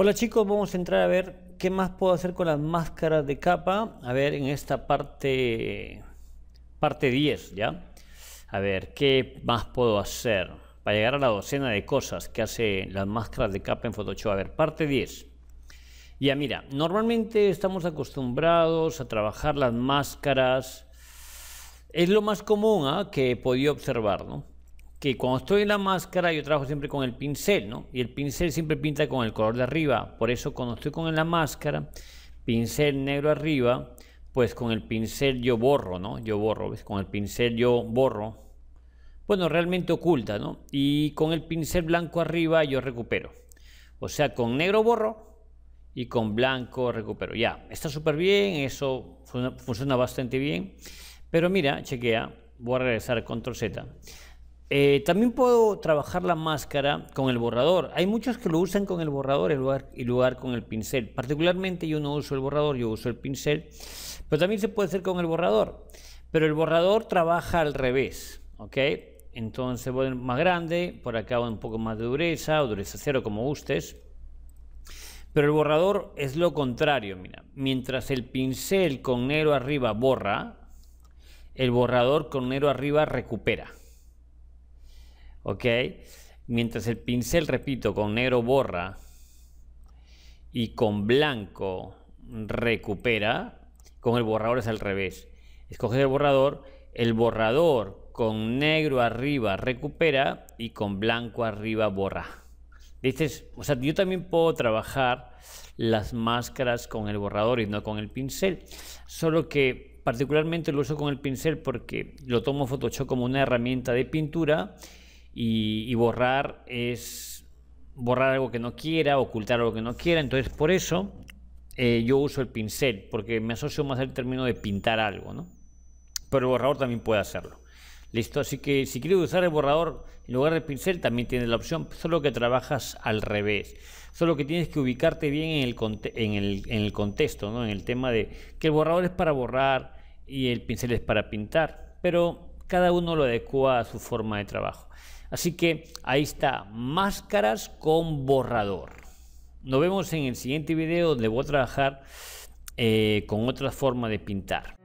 Hola chicos, vamos a entrar a ver qué más puedo hacer con las máscaras de capa. A ver, en esta parte, parte 10, ¿ya? A ver, ¿qué más puedo hacer? Para llegar a la docena de cosas que hace las máscaras de capa en Photoshop. A ver, parte 10. Ya mira, normalmente estamos acostumbrados a trabajar las máscaras. Es lo más común ¿ah? que he podido observar, ¿no? que cuando estoy en la máscara yo trabajo siempre con el pincel, ¿no? Y el pincel siempre pinta con el color de arriba. Por eso cuando estoy con la máscara, pincel negro arriba, pues con el pincel yo borro, ¿no? Yo borro, ¿ves? Con el pincel yo borro. Bueno, realmente oculta, ¿no? Y con el pincel blanco arriba yo recupero. O sea, con negro borro y con blanco recupero. Ya, está súper bien, eso funciona bastante bien. Pero mira, chequea, voy a regresar control Z. Eh, también puedo trabajar la máscara con el borrador. Hay muchos que lo usan con el borrador en lugar, con el pincel. Particularmente yo no uso el borrador, yo uso el pincel. Pero también se puede hacer con el borrador. Pero el borrador trabaja al revés, ¿ok? Entonces voy más grande, por acá un poco más de dureza, o dureza cero como gustes. Pero el borrador es lo contrario, mira. Mientras el pincel con negro arriba borra, el borrador con negro arriba recupera. ¿ok? Mientras el pincel, repito, con negro borra y con blanco recupera, con el borrador es al revés. Escoges el borrador, el borrador con negro arriba recupera y con blanco arriba borra. Dices, O sea, yo también puedo trabajar las máscaras con el borrador y no con el pincel. Solo que particularmente lo uso con el pincel porque lo tomo Photoshop como una herramienta de pintura y, borrar es borrar algo que no quiera, ocultar algo que no quiera. Entonces, por eso eh, yo uso el pincel, porque me asocio más al término de pintar algo, ¿no? Pero el borrador también puede hacerlo. Listo, así que si quieres usar el borrador en lugar del pincel, también tienes la opción, solo que trabajas al revés. Solo que tienes que ubicarte bien en el, en en el contexto, ¿no? En el tema de que el borrador es para borrar y el pincel es para pintar. Pero cada uno lo adecua a su forma de trabajo. Así que ahí está, máscaras con borrador. Nos vemos en el siguiente video donde voy a trabajar eh, con otra forma de pintar.